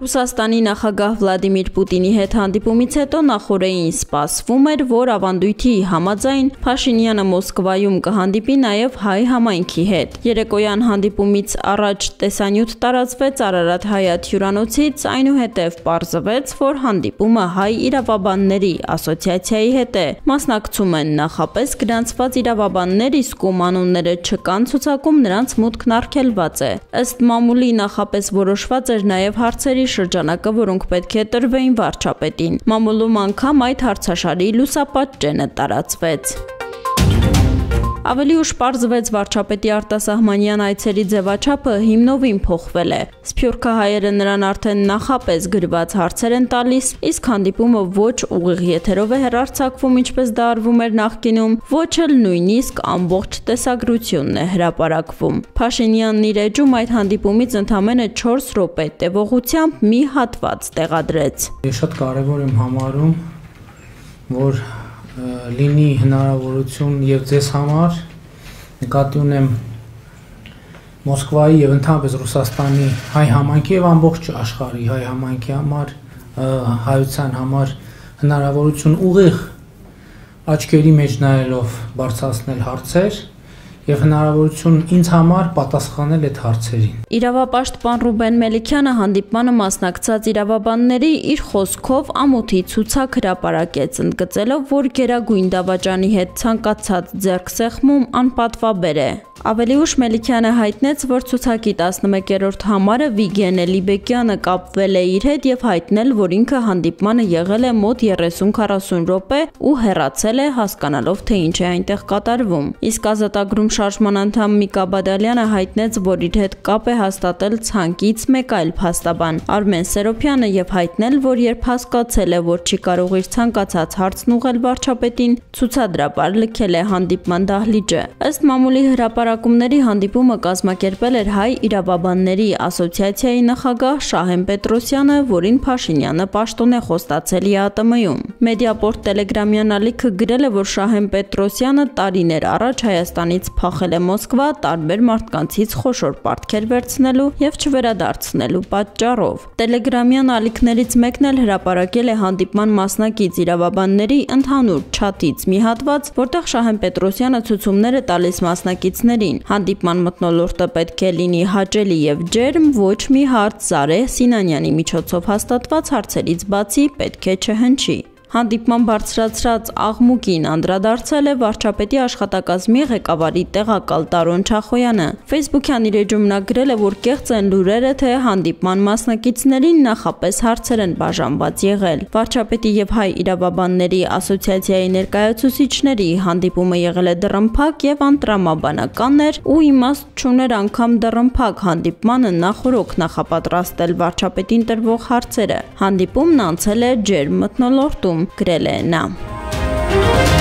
Ռուսաստանի նախագահ Վլադիմիր Պուտինի հետ հանդիպումից հետո նախորդեին սպասվում էր, որ ավանդույթի համաձայն Փաշինյանը Մոսկվայում կհանդիպի նաև հայ համայնքի հետ։ Երեկոյան հանդիպումից առաջ տեսանյութ տարածվեց Արարատ Հայաթ հյուրանոցից, այնուհետև պարզվեց, որ հանդիպումը հայ իրավաբանների ասոցիացիայի հետ է։ Մասնակցում են նախապես գրանցված իրավաբաններ, իսկ ում անունները չկան ցուցակում նրանց մուտքն արգելված է։ Ըստ մամուլի նախապես որոշված էր նաև հարցերի շրջանակը, որոնք պետք է տրվեին վարչապետին։ Մամուլում անգամ այդ հարցաշարի լուսապատճենը տարածվեց։ Ավելի ուշ պարզվեց վարչապետի արտասահմանյան այցերի ձևաչափը հիմնովին փոխվել է։ Սփյուռքահայերը նրան արդեն նախապես գրված հարցեր են տալիս, իսկ հանդիպումը ոչ ուղիղ եթերով է հերարցակվում, ինչպես դա արվում էր նախկինում, ոչ էլ նույնիսկ ամբողջ տեսագրությունն է հրապարակվում։ Փաշինյանն իր էջում այդ հանդիպումից ընդամենը 4 րոպե տևողությամբ մի հատված տեղադրեց։ Ես շատ կարևոր եմ համարում, որ լինի հնարավորություն եւ ձեզ համար նկատի ունեմ Մոսկվայի եւ ընդհանրապես Ռուսաստանի հայ համայնքի եւ ամբողջ աշխարհի հայ համայնքի համար հայության համար հնարավորություն ուղիղ աչքերի մեջ նայելով բարձրացնել հարցեր եւ հնարավորություն ինձ համար պատասխանել այդ հարցերին։ Իրավապաշտպան Ռուբեն Մելիքյանը հանդիպմանը մասնակցած իրավաբանների իր խոսքով ամոթի ցուցակ հրապարակեց, ընդգծելով, որ Գերագույն դավաճանի հետ ցանկացած ձեռքսեղմում անպատվաբեր է։ Ավելի ուշ Մելիքյանը հայտնեց, որ ցուցակի 11-րդ համարը Վիգեն Էլիբեկյանը կապվել է իր հետ եւ հայտնել, որ ինքը հանդիպմանը եղել է մոտ 30-40 րոպե ու հեռացել է հասկանալով, թե ինչ է այնտեղ կատարվում։ Իսկ ազատագրում Ֆեյսբուքում շարժման անդամ Միկա Բադալյանը հայտնեց, որ իր հետ կապ է հաստատել ցանկից մեկ այլ փաստաբան՝ Արմեն Սերոփյանը եւ հայտնել, որ երբ հասկացել է, որ չի կարող իր ցանկացած հարցն ուղղել վարչապետին, ցուցադրաբար լքել է հանդիպման դահլիճը։ Ըստ մամուլի հրապարակումների հանդիպումը կազմակերպել էր հայ իրավաբանների ասոցիացիայի նախագահ Շահեն Պետրոսյանը, որին Փաշինյանը պաշտոն է խոստացել ԵԱՏՄ-ում։ Մեդիապորտ Telegram-յան ալիքը գրել է, որ Շահեն Պետրոսյանը տարիներ առաջ Հայաստանից փախել է Մոսկվա տարբեր մարդկանցից խոշոր պարտքեր վերցնելու եւ չվերադարձնելու պատճառով։ Տելեգրամյան ալիքներից մեկն էլ հրապարակել է հանդիպման մասնակից իրավաբանների ընդհանուր չաթից մի հատված, որտեղ Շահեն Պետրոսյանը ցուցումներ է տալիս մասնակիցներին։ Հանդիպման մտնոլորտը պետք է լինի հաճելի եւ ջերմ, ոչ մի հարց Զարե Սինանյանի միջոցով հաստատված հարցերից բացի պետք է չհնչի։ Հանդիպման բարձրացրած աղմուկին անդրադարձել է վարչապետի աշխատակազմի ղեկավարի տեղակալ Տարոն Չախոյանը։ Facebook-յան իր էջում նա գրել է, որ կեղծ են լուրերը, թե հանդիպման մասնակիցներին նախապես հարցեր են բաժանված եղել։ Վարչապետի եւ հայ իրավաբանների ասոցիացիայի ներկայացուցիչների հանդիպումը եղել է դռնփակ եւ անտրամաբանական էր ու իմաստ չուներ անգամ դռնփակ հանդիպմանը նախորոք նախապատրաստել վարչապետին տրվող հարցերը։ Հանդիպումն անցել է ջերմ մթնոլորտում գրել է նա։